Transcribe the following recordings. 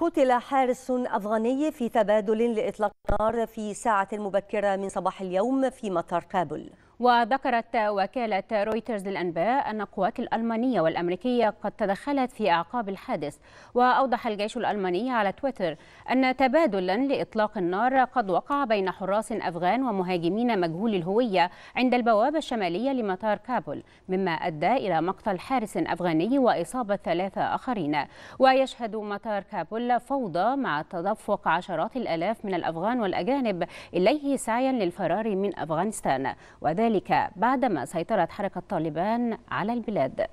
قتل حارس أفغاني في تبادل لإطلاق نار في ساعة مبكرة من صباح اليوم في مطار كابل وذكرت وكالة رويترز للأنباء أن القوات الألمانية والأمريكية قد تدخلت في أعقاب الحادث وأوضح الجيش الألماني على تويتر أن تبادلا لإطلاق النار قد وقع بين حراس أفغان ومهاجمين مجهول الهوية عند البوابة الشمالية لمطار كابول مما أدى إلى مقتل حارس أفغاني وإصابة ثلاثة آخرين ويشهد مطار كابول فوضى مع تدفق عشرات الآلاف من الأفغان والأجانب إليه سعيا للفرار من أفغانستان وذلك وذلك بعدما سيطرت حركة طالبان على البلاد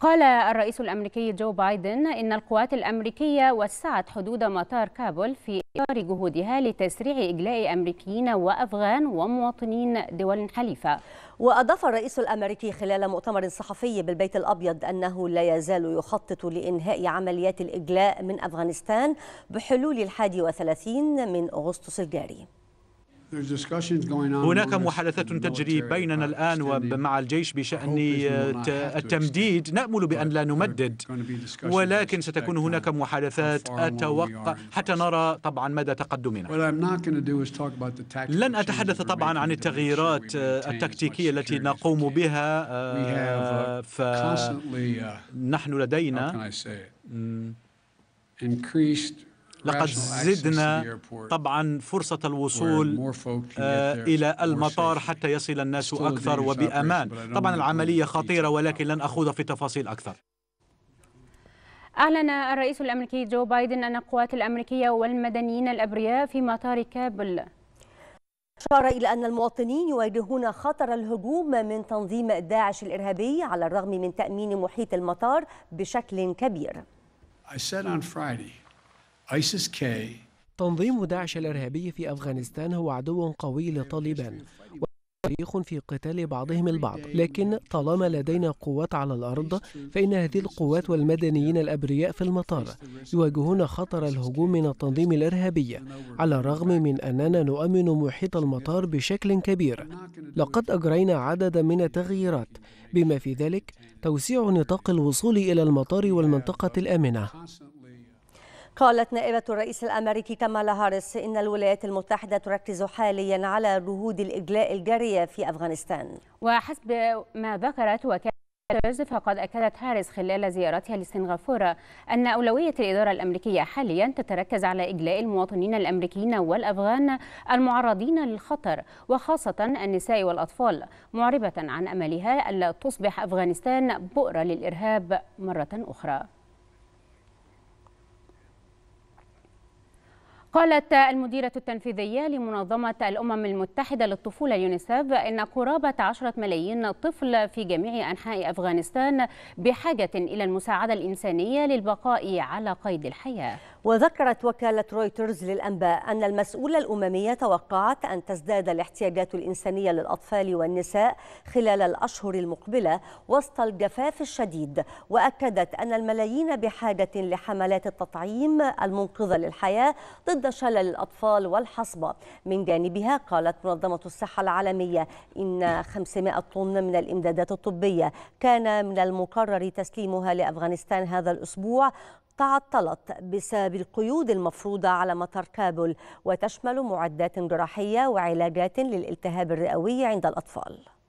قال الرئيس الأمريكي جو بايدن إن القوات الأمريكية وسعت حدود مطار كابول في إطار جهودها لتسريع إجلاء أمريكيين وأفغان ومواطنين دول حليفة وأضاف الرئيس الأمريكي خلال مؤتمر صحفي بالبيت الأبيض أنه لا يزال يخطط لإنهاء عمليات الإجلاء من أفغانستان بحلول الحادي وثلاثين من أغسطس الجاري هناك محادثات تجري بيننا الآن ومع الجيش بشأن آه، التمديد نأمل بأن لا نمدد ولكن ستكون هناك محادثات أتوقع حتى نرى طبعا مدى تقدمنا لن أتحدث طبعا عن التغييرات التكتيكية التي نقوم بها آه، uh, فنحن uh, لدينا لقد زدنا طبعا فرصة الوصول آه، إلى المطار حتى يصل الناس أكثر وبأمان طبعا العملية خطيرة ولكن لن أخوض في تفاصيل أكثر أعلن الرئيس الأمريكي جو بايدن أن القوات الأمريكية والمدنيين الأبرياء في مطار كابل أشار إلى أن المواطنين يواجهون خطر الهجوم من تنظيم داعش الإرهابي على الرغم من تأمين محيط المطار بشكل كبير. I said on Friday تنظيم داعش الإرهابي في أفغانستان هو عدو قوي لطالبان تاريخ في قتال بعضهم البعض لكن طالما لدينا قوات على الأرض فإن هذه القوات والمدنيين الأبرياء في المطار يواجهون خطر الهجوم من التنظيم الإرهابي على الرغم من أننا نؤمن محيط المطار بشكل كبير لقد أجرينا عددا من التغييرات بما في ذلك توسيع نطاق الوصول إلى المطار والمنطقة الآمنة قالت نائبة الرئيس الأمريكي كمالا هاريس إن الولايات المتحدة تركز حاليا على جهود الإجلاء الجارية في أفغانستان وحسب ما ذكرت وكالة فقد أكدت هاريس خلال زيارتها لسنغافورة أن أولوية الإدارة الأمريكية حاليا تتركز على إجلاء المواطنين الأمريكيين والأفغان المعرضين للخطر وخاصة النساء والأطفال معربة عن أملها ألا تصبح أفغانستان بؤرة للإرهاب مرة أخرى قالت المديرة التنفيذية لمنظمة الأمم المتحدة للطفولة يونيسف أن قرابة 10 ملايين طفل في جميع أنحاء أفغانستان بحاجة إلى المساعدة الإنسانية للبقاء على قيد الحياة وذكرت وكالة رويترز للأنباء أن المسؤولة الأممية توقعت أن تزداد الاحتياجات الإنسانية للأطفال والنساء خلال الأشهر المقبلة وسط الجفاف الشديد وأكدت أن الملايين بحاجة لحملات التطعيم المنقذة للحياة ضد ضد شلل الأطفال والحصبة من جانبها قالت منظمة الصحة العالمية إن 500 طن من الإمدادات الطبية كان من المقرر تسليمها لأفغانستان هذا الأسبوع تعطلت بسبب القيود المفروضة على مطار كابول وتشمل معدات جراحية وعلاجات للالتهاب الرئوي عند الأطفال